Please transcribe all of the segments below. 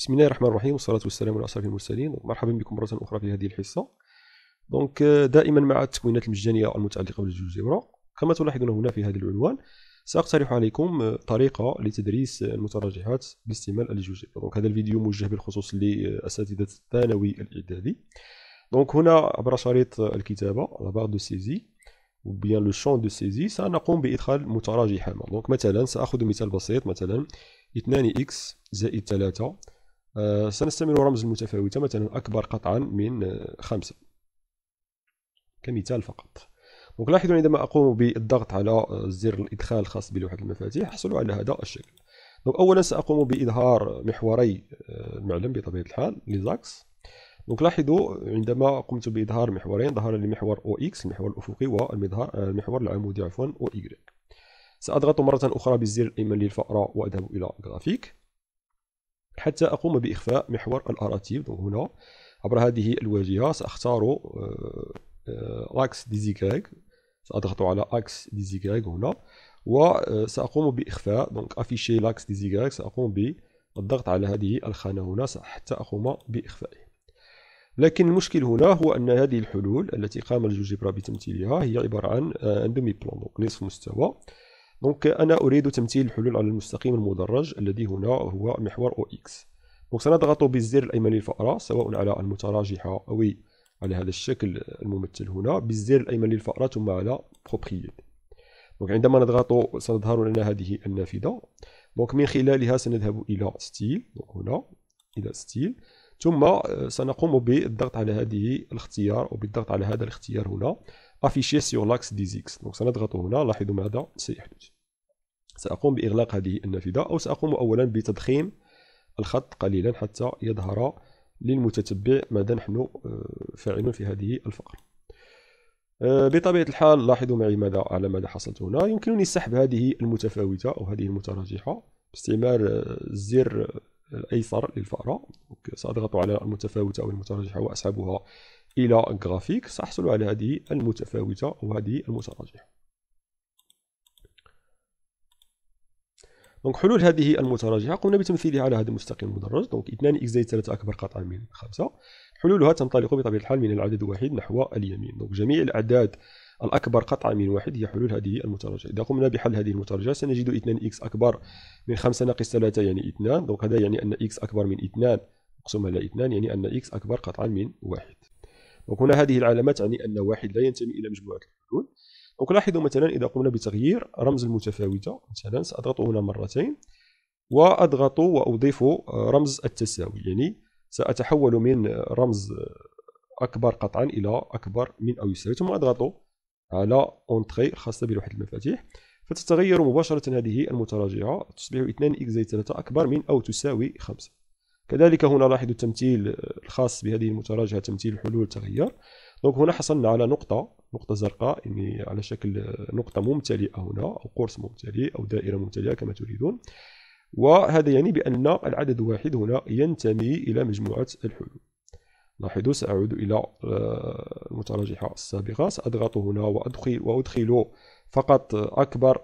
بسم الله الرحمن الرحيم والصلاة والسلام على أشرف المرسلين مرحبا بكم مرة أخرى في هذه الحصة دونك euh, دائما مع التكوينات المجانية المتعلقة بالجزيرة كما تلاحظون هنا في هذا العنوان سأقترح عليكم آه، طريقة لتدريس آه، المتراجعات باستعمال الجوجيبرا دونك هذا الفيديو موجه بالخصوص لأساتذة الثانوي الإعدادي دونك هنا عبر شريط الكتابة لا بار دو سيزي ou لو شون دو سيزي سنقوم بإدخال متراجع حامر دونك مثلا سأخذ مثال بسيط مثلا 2x زائد 3 آه، سنستعمل رمز المتفاوتة مثلا أكبر قطعا من آه، خمسة كمثال فقط دونك لاحظوا عندما أقوم بالضغط على آه، زر الإدخال الخاص بلوحة المفاتيح أحصل على هذا الشكل دونك أولا سأقوم بإظهار محوري المعلم بطبيعة الحال لزاكس دونك لاحظوا عندما قمت بإظهار محورين ظهر لي محور أو إكس المحور الأفقي والمحور المحور العمودي عفوا أو إيكغيك سأضغط مرة أخرى بالزر الأيمن للفأرة وأذهب إلى جرافيك حتى أقوم بإخفاء محور الأراتيف دونك هنا عبر هذه الواجهة سأختار أكس آه، آه، دي زيكاغ سأضغط على أكس دي زيكاغ هنا وسأقوم آه، بإخفاء دونك أفيشي لاكس دي زيكاغ سأقوم بالضغط على هذه الخانة هنا حتى أقوم بإخفائه لكن المشكل هنا هو أن هذه الحلول التي قام الجوجبرا بتمثيلها هي عبارة عن اندومي بلون دونك نصف مستوى دونك انا اريد تمثيل الحلول على المستقيم المدرج الذي هنا هو محور او اكس دونك سنضغط بالزر الايمن للفأرة سواء على المتراجحة او على هذا الشكل الممثل هنا بالزر الايمن للفأرة ثم على بروبريت دونك عندما نضغط سنظهر لنا هذه النافذة دونك من خلالها سنذهب الى ستيل دونك هنا الى ستيل ثم آه، سنقوم بالضغط على هذه الاختيار او بالضغط على هذا الاختيار هنا افيشي سيغ لاكس دي زيكس دونك سنضغط هنا لاحظوا ماذا سيحدث ساقوم باغلاق هذه النافذه او ساقوم اولا بتضخيم الخط قليلا حتى يظهر للمتتبع ماذا نحن آه، فاعلون في هذه الفقره آه، بطبيعه الحال لاحظوا معي ماذا على ماذا حصلت هنا يمكنني سحب هذه المتفاوته او هذه المتراجحه باستعمال الزر آه، الايسر للفاره ساضغط على المتفاوته او المتراجحه واسحبها إلى جرافيك سأحصل على هذه المتفاوتة وهذه المتراجعة دونك حلول هذه المتراجعة قمنا بتمثيلها على هذا المستقيم المدرج دونك 2 اكس زائد 3 أكبر قطعا من 5 حلولها تنطلق بطبيعة الحال من العدد واحد نحو اليمين دونك جميع الأعداد الأكبر قطعا من واحد هي حلول هذه المتراجعة إذا قمنا بحل هذه المتراجعة سنجد 2 اكس أكبر من 5 ناقص 3 يعني 2 دونك هذا يعني أن اكس أكبر من 2 مقسوم على 2 يعني أن اكس أكبر قطعا من واحد دونك هنا هذه العلامات تعني أن واحد لا ينتمي إلى مجموعة الحلول دونك لاحظوا مثلا إذا قمنا بتغيير رمز المتفاوتة مثلا سأضغط هنا مرتين وأضغط وأضيف رمز التساوي يعني سأتحول من رمز أكبر قطعا إلى أكبر من أو يساوي ثم أضغط على اونتري الخاصة بلوحة المفاتيح فتتغير مباشرة هذه المتراجعة تصبح 2 إكس زائد 3 أكبر من أو تساوي 5 كذلك هنا لاحظوا التمثيل الخاص بهذه المتراجعة تمثيل حلول تغير دونك هنا حصلنا على نقطة نقطة زرقاء يعني على شكل نقطة ممتلئة هنا أو قرص ممتلئ أو دائرة ممتلئة كما تريدون وهذا يعني بأن العدد واحد هنا ينتمي إلى مجموعة الحلول لاحظوا سأعود إلى آه، المتراجحة السابقة سأضغط هنا وأدخل وأدخل فقط أكبر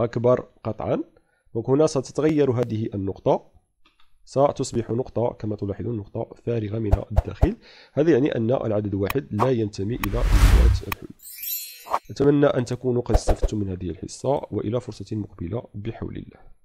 أكبر قطعا دونك هنا ستتغير هذه النقطة ستصبح نقطة كما تلاحظون نقطة فارغة من الداخل هذا يعني أن العدد واحد لا ينتمي إلى مجموعة الحلول أتمنى أن تكونوا قد استفدتم من هذه الحصة وإلى فرصة مقبلة بحول الله